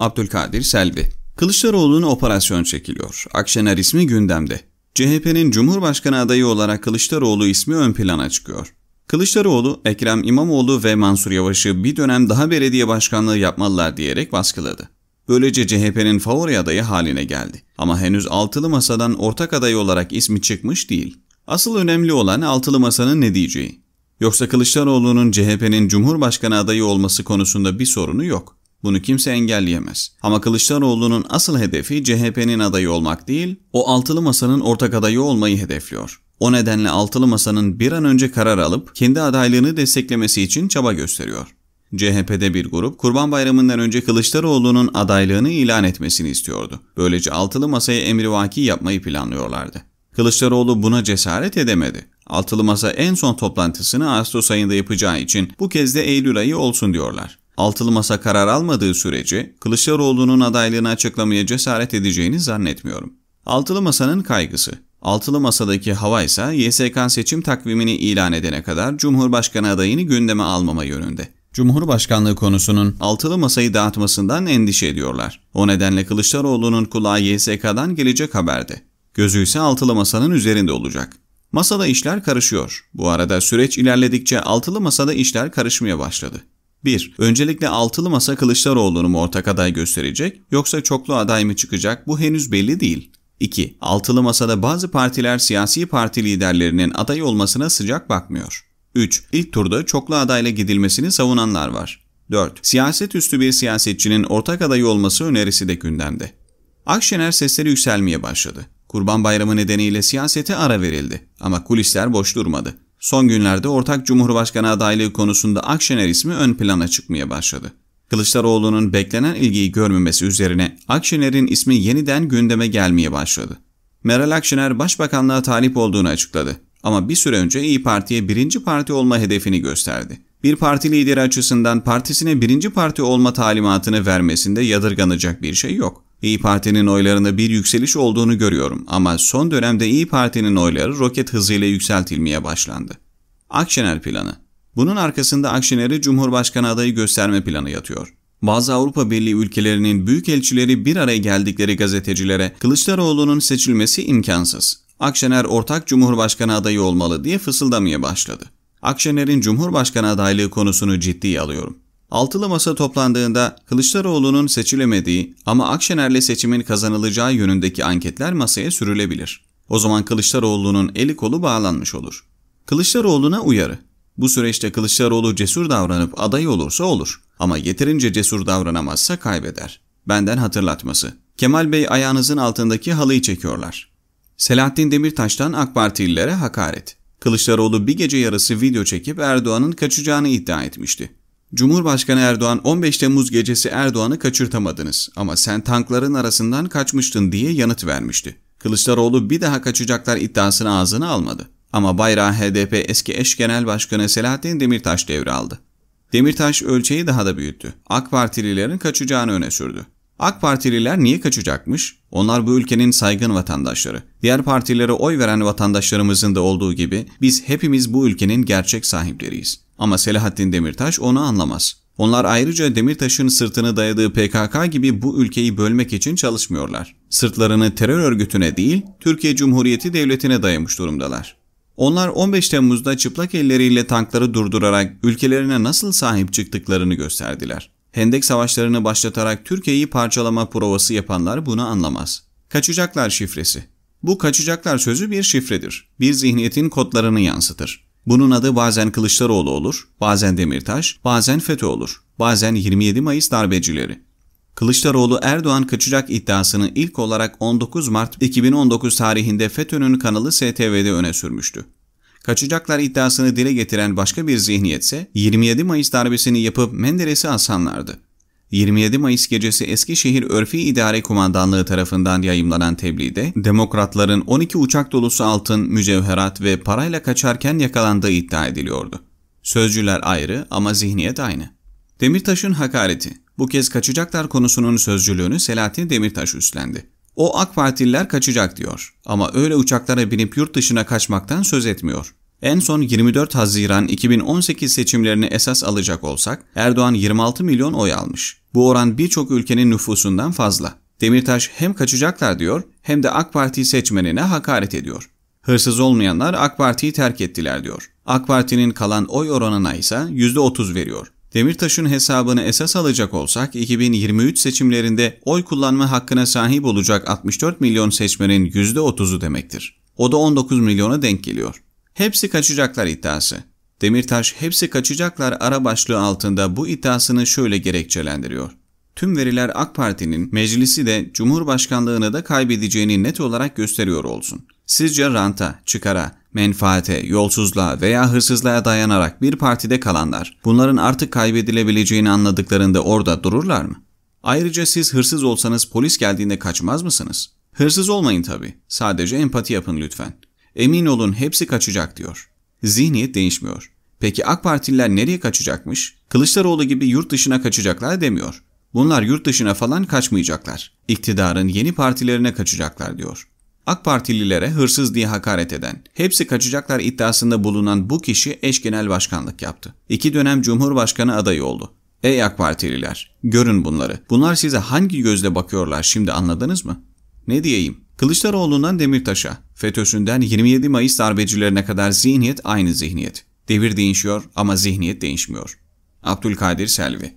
Abdülkadir Selvi Kılıçdaroğlu'nun operasyon çekiliyor. Akşener ismi gündemde. CHP'nin Cumhurbaşkanı adayı olarak Kılıçdaroğlu ismi ön plana çıkıyor. Kılıçdaroğlu, Ekrem İmamoğlu ve Mansur Yavaş'ı bir dönem daha belediye başkanlığı yapmalılar diyerek baskıladı. Böylece CHP'nin favori adayı haline geldi. Ama henüz altılı masadan ortak aday olarak ismi çıkmış değil. Asıl önemli olan altılı masanın ne diyeceği. Yoksa Kılıçdaroğlu'nun CHP'nin Cumhurbaşkanı adayı olması konusunda bir sorunu yok. Bunu kimse engelleyemez. Ama Kılıçdaroğlu'nun asıl hedefi CHP'nin adayı olmak değil, o altılı masanın ortak adayı olmayı hedefliyor. O nedenle altılı masanın bir an önce karar alıp kendi adaylığını desteklemesi için çaba gösteriyor. CHP'de bir grup Kurban Bayramı'ndan önce Kılıçdaroğlu'nun adaylığını ilan etmesini istiyordu. Böylece altılı masaya emrivaki yapmayı planlıyorlardı. Kılıçdaroğlu buna cesaret edemedi. Altılı Masa en son toplantısını Ağustos ayında yapacağı için bu kez de Eylül ayı olsun diyorlar altılı masa karar almadığı sürece Kılıçdaroğlu'nun adaylığını açıklamaya cesaret edeceğini zannetmiyorum. Altılı masanın kaygısı. Altılı masadaki hava ise YSK seçim takvimini ilan edene kadar Cumhurbaşkanı adayını gündeme almama yönünde. Cumhurbaşkanlığı konusunun altılı masayı dağıtmasından endişe ediyorlar. O nedenle Kılıçdaroğlu'nun kulağı YSK'dan gelecek haberde. Gözü ise altılı masanın üzerinde olacak. Masada işler karışıyor. Bu arada süreç ilerledikçe altılı masada işler karışmaya başladı. 1. Öncelikle altılı masa Kılıçdaroğlu'nu mu ortak aday gösterecek yoksa çoklu aday mı çıkacak bu henüz belli değil. 2. Altılı masada bazı partiler siyasi parti liderlerinin aday olmasına sıcak bakmıyor. 3. İlk turda çoklu adayla gidilmesini savunanlar var. 4. Siyaset üstü bir siyasetçinin ortak adayı olması önerisi de gündemde. Akşener sesleri yükselmeye başladı. Kurban Bayramı nedeniyle siyasete ara verildi ama kulisler boş durmadı. Son günlerde ortak cumhurbaşkanı adaylığı konusunda Akşener ismi ön plana çıkmaya başladı. Kılıçdaroğlu'nun beklenen ilgiyi görmemesi üzerine Akşener'in ismi yeniden gündeme gelmeye başladı. Meral Akşener başbakanlığa talip olduğunu açıkladı ama bir süre önce İyi Parti'ye birinci parti olma hedefini gösterdi. Bir parti lideri açısından partisine birinci parti olma talimatını vermesinde yadırganacak bir şey yok. İyi Parti'nin oylarında bir yükseliş olduğunu görüyorum ama son dönemde İyi Parti'nin oyları roket hızıyla yükseltilmeye başlandı. Akşener planı. Bunun arkasında Akşener'i Cumhurbaşkanı adayı gösterme planı yatıyor. Bazı Avrupa Birliği ülkelerinin büyük elçileri bir araya geldikleri gazetecilere Kılıçdaroğlu'nun seçilmesi imkansız. Akşener ortak Cumhurbaşkanı adayı olmalı diye fısıldamaya başladı. Akşener'in Cumhurbaşkanı adaylığı konusunu ciddiye alıyorum. Altılı masa toplandığında Kılıçdaroğlu'nun seçilemediği ama Akşener'le seçimin kazanılacağı yönündeki anketler masaya sürülebilir. O zaman Kılıçdaroğlu'nun eli kolu bağlanmış olur. Kılıçdaroğlu'na uyarı. Bu süreçte Kılıçdaroğlu cesur davranıp aday olursa olur ama yeterince cesur davranamazsa kaybeder. Benden hatırlatması. Kemal Bey ayağınızın altındaki halıyı çekiyorlar. Selahattin Demirtaş'tan AK Partililere hakaret. Kılıçdaroğlu bir gece yarısı video çekip Erdoğan'ın kaçacağını iddia etmişti. Cumhurbaşkanı Erdoğan 15 Temmuz gecesi Erdoğan'ı kaçırtamadınız ama sen tankların arasından kaçmıştın diye yanıt vermişti. Kılıçdaroğlu bir daha kaçacaklar iddiasını ağzına almadı. Ama bayrağı HDP eski eş genel başkanı Selahattin Demirtaş devraldı. Demirtaş ölçeği daha da büyüttü. AK Partililerin kaçacağını öne sürdü. AK Partililer niye kaçacakmış? Onlar bu ülkenin saygın vatandaşları. Diğer partilere oy veren vatandaşlarımızın da olduğu gibi biz hepimiz bu ülkenin gerçek sahipleriyiz. Ama Selahattin Demirtaş onu anlamaz. Onlar ayrıca Demirtaş'ın sırtını dayadığı PKK gibi bu ülkeyi bölmek için çalışmıyorlar. Sırtlarını terör örgütüne değil, Türkiye Cumhuriyeti Devleti'ne dayamış durumdalar. Onlar 15 Temmuz'da çıplak elleriyle tankları durdurarak ülkelerine nasıl sahip çıktıklarını gösterdiler. Hendek savaşlarını başlatarak Türkiye'yi parçalama provası yapanlar bunu anlamaz. Kaçacaklar şifresi. Bu kaçacaklar sözü bir şifredir. Bir zihniyetin kodlarını yansıtır. Bunun adı bazen Kılıçdaroğlu olur, bazen Demirtaş, bazen FETÖ olur, bazen 27 Mayıs darbecileri. Kılıçdaroğlu Erdoğan kaçacak iddiasını ilk olarak 19 Mart 2019 tarihinde FETÖ'nün kanalı STV'de öne sürmüştü. Kaçacaklar iddiasını dile getiren başka bir zihniyetse 27 Mayıs darbesini yapıp Menderes'i asanlardı. 27 Mayıs gecesi Eskişehir Örfi İdare Kumandanlığı tarafından yayımlanan tebliğde demokratların 12 uçak dolusu altın, mücevherat ve parayla kaçarken yakalandığı iddia ediliyordu. Sözcüler ayrı ama zihniyet aynı. Demirtaş'ın hakareti. Bu kez kaçacaklar konusunun sözcülüğünü Selahattin Demirtaş üstlendi. O AK Partililer kaçacak diyor ama öyle uçaklara binip yurt dışına kaçmaktan söz etmiyor. En son 24 Haziran 2018 seçimlerini esas alacak olsak Erdoğan 26 milyon oy almış. Bu oran birçok ülkenin nüfusundan fazla. Demirtaş hem kaçacaklar diyor hem de AK Parti seçmenine hakaret ediyor. Hırsız olmayanlar AK Parti'yi terk ettiler diyor. AK Parti'nin kalan oy oranına ise %30 veriyor. Demirtaş'ın hesabını esas alacak olsak 2023 seçimlerinde oy kullanma hakkına sahip olacak 64 milyon seçmenin %30'u demektir. O da 19 milyona denk geliyor. Hepsi kaçacaklar iddiası. Demirtaş hepsi kaçacaklar ara başlığı altında bu iddiasını şöyle gerekçelendiriyor. Tüm veriler AK Parti'nin meclisi de Cumhurbaşkanlığını da kaybedeceğini net olarak gösteriyor olsun. Sizce ranta, çıkara, menfaate, yolsuzluğa veya hırsızlığa dayanarak bir partide kalanlar bunların artık kaybedilebileceğini anladıklarında orada dururlar mı? Ayrıca siz hırsız olsanız polis geldiğinde kaçmaz mısınız? Hırsız olmayın tabii. Sadece empati yapın lütfen. Emin olun hepsi kaçacak diyor. Zihniyet değişmiyor. Peki AK Partililer nereye kaçacakmış? Kılıçdaroğlu gibi yurt dışına kaçacaklar demiyor. Bunlar yurt dışına falan kaçmayacaklar. İktidarın yeni partilerine kaçacaklar diyor. AK Partililere hırsız diye hakaret eden, hepsi kaçacaklar iddiasında bulunan bu kişi eş genel başkanlık yaptı. İki dönem Cumhurbaşkanı adayı oldu. Ey AK Partililer, görün bunları. Bunlar size hangi gözle bakıyorlar şimdi anladınız mı? Ne diyeyim? Kılıçdaroğlu'ndan Demirtaş'a, FETÖ'sünden 27 Mayıs darbecilerine kadar zihniyet aynı zihniyet. Devir değişiyor ama zihniyet değişmiyor. Abdülkadir Selvi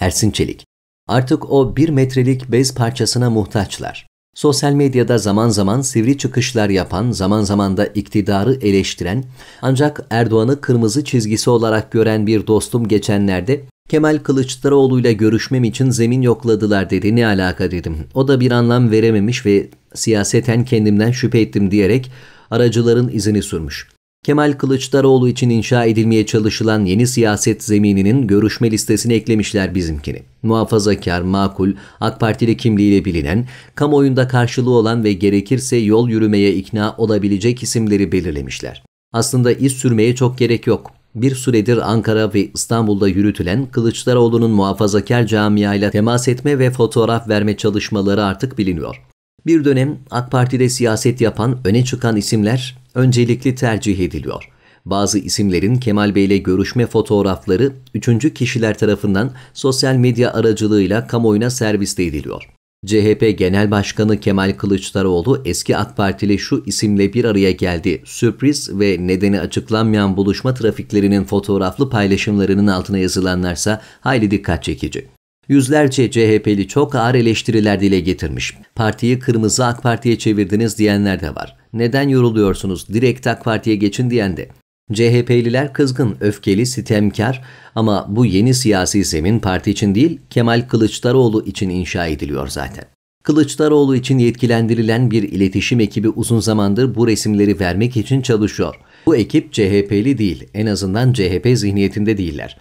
Ersin Çelik Artık o bir metrelik bez parçasına muhtaçlar. Sosyal medyada zaman zaman sivri çıkışlar yapan, zaman zaman da iktidarı eleştiren, ancak Erdoğan'ı kırmızı çizgisi olarak gören bir dostum geçenlerde Kemal Kılıçdaroğlu ile görüşmem için zemin yokladılar dedi. Ne alaka dedim. O da bir anlam verememiş ve siyaseten kendimden şüphe ettim diyerek aracıların izini sürmüş. Kemal Kılıçdaroğlu için inşa edilmeye çalışılan yeni siyaset zemininin görüşme listesine eklemişler bizimkini. Muhafazakar, makul, AK Partili kimliğiyle bilinen, kamuoyunda karşılığı olan ve gerekirse yol yürümeye ikna olabilecek isimleri belirlemişler. Aslında iz sürmeye çok gerek yok bir süredir Ankara ve İstanbul'da yürütülen Kılıçdaroğlu'nun muhafazakar camiayla temas etme ve fotoğraf verme çalışmaları artık biliniyor. Bir dönem AK Parti'de siyaset yapan öne çıkan isimler öncelikli tercih ediliyor. Bazı isimlerin Kemal Bey ile görüşme fotoğrafları üçüncü kişiler tarafından sosyal medya aracılığıyla kamuoyuna serviste ediliyor. CHP Genel Başkanı Kemal Kılıçdaroğlu eski AK Partili şu isimle bir araya geldi. Sürpriz ve nedeni açıklanmayan buluşma trafiklerinin fotoğraflı paylaşımlarının altına yazılanlarsa hayli dikkat çekici. Yüzlerce CHP'li çok ağır eleştiriler dile getirmiş. Partiyi kırmızı AK Parti'ye çevirdiniz diyenler de var. Neden yoruluyorsunuz? Direkt AK Parti'ye geçin diyen de. CHP'liler kızgın, öfkeli, sitemkar ama bu yeni siyasi zemin parti için değil Kemal Kılıçdaroğlu için inşa ediliyor zaten. Kılıçdaroğlu için yetkilendirilen bir iletişim ekibi uzun zamandır bu resimleri vermek için çalışıyor. Bu ekip CHP'li değil, en azından CHP zihniyetinde değiller.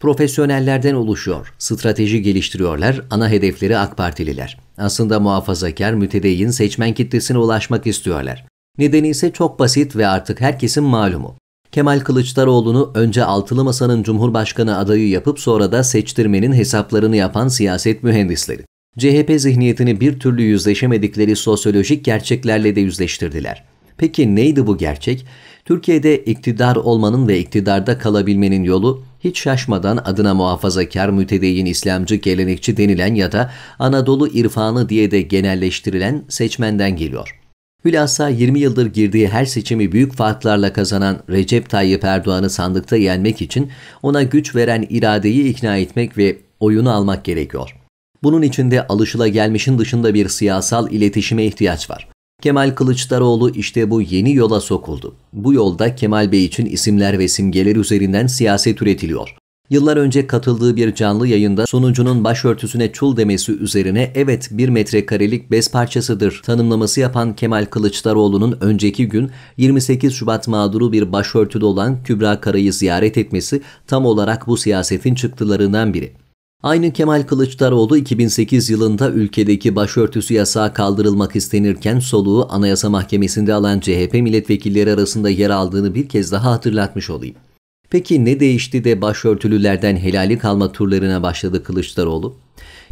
Profesyonellerden oluşuyor, strateji geliştiriyorlar, ana hedefleri AK Partililer. Aslında muhafazakar, mütedeyyin seçmen kitlesine ulaşmak istiyorlar. Nedeni ise çok basit ve artık herkesin malumu. Kemal Kılıçdaroğlu'nu önce altılı masanın Cumhurbaşkanı adayı yapıp sonra da seçtirmenin hesaplarını yapan siyaset mühendisleri. CHP zihniyetini bir türlü yüzleşemedikleri sosyolojik gerçeklerle de yüzleştirdiler. Peki neydi bu gerçek? Türkiye'de iktidar olmanın ve iktidarda kalabilmenin yolu hiç şaşmadan adına muhafazakar, mütedeyyin, İslamcı, gelenekçi denilen ya da Anadolu irfanı diye de genelleştirilen seçmenden geliyor. Hülasa 20 yıldır girdiği her seçimi büyük farklarla kazanan Recep Tayyip Erdoğan'ı sandıkta yenmek için ona güç veren iradeyi ikna etmek ve oyunu almak gerekiyor. Bunun için de alışılagelmişin dışında bir siyasal iletişime ihtiyaç var. Kemal Kılıçdaroğlu işte bu yeni yola sokuldu. Bu yolda Kemal Bey için isimler ve simgeler üzerinden siyaset üretiliyor. Yıllar önce katıldığı bir canlı yayında sunucunun başörtüsüne çul demesi üzerine evet bir metrekarelik bez parçasıdır tanımlaması yapan Kemal Kılıçdaroğlu'nun önceki gün 28 Şubat mağduru bir başörtülü olan Kübra Kara'yı ziyaret etmesi tam olarak bu siyasetin çıktılarından biri. Aynı Kemal Kılıçdaroğlu 2008 yılında ülkedeki başörtüsü yasağı kaldırılmak istenirken soluğu Anayasa Mahkemesi'nde alan CHP milletvekilleri arasında yer aldığını bir kez daha hatırlatmış olayım. Peki ne değişti de başörtülülerden helali kalma turlarına başladı Kılıçdaroğlu?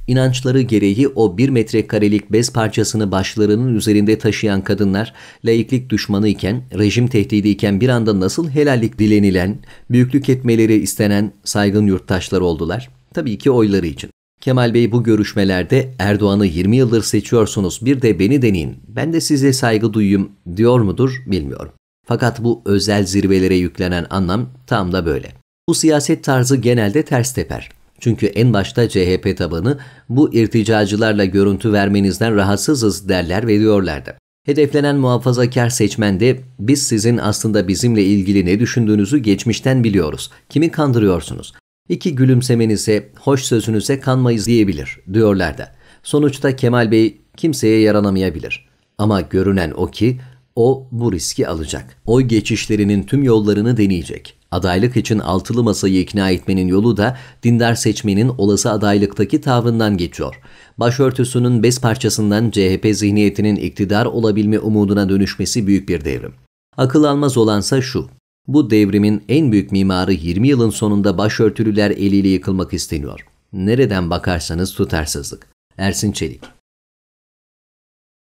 İnançları gereği o bir metrekarelik bez parçasını başlarının üzerinde taşıyan kadınlar laiklik düşmanı iken, rejim tehdidi iken bir anda nasıl helallik dilenilen, büyüklük etmeleri istenen saygın yurttaşlar oldular? Tabii ki oyları için. Kemal Bey bu görüşmelerde Erdoğan'ı 20 yıldır seçiyorsunuz bir de beni deneyin ben de size saygı duyayım diyor mudur bilmiyorum. Fakat bu özel zirvelere yüklenen anlam tam da böyle. Bu siyaset tarzı genelde ters teper. Çünkü en başta CHP tabanı bu irticacılarla görüntü vermenizden rahatsızız derler ve diyorlardı. Hedeflenen muhafazakar seçmen de biz sizin aslında bizimle ilgili ne düşündüğünüzü geçmişten biliyoruz. Kimi kandırıyorsunuz? İki gülümsemenize, hoş sözünüze kanmayız diyebilir Diyorlardı. Sonuçta Kemal Bey kimseye yaranamayabilir. Ama görünen o ki o bu riski alacak. Oy geçişlerinin tüm yollarını deneyecek. Adaylık için altılı masayı ikna etmenin yolu da dindar seçmenin olası adaylıktaki tavrından geçiyor. Başörtüsünün bez parçasından CHP zihniyetinin iktidar olabilme umuduna dönüşmesi büyük bir devrim. Akıl almaz olansa şu. Bu devrimin en büyük mimarı 20 yılın sonunda başörtülüler eliyle yıkılmak isteniyor. Nereden bakarsanız tutarsızlık. Ersin Çelik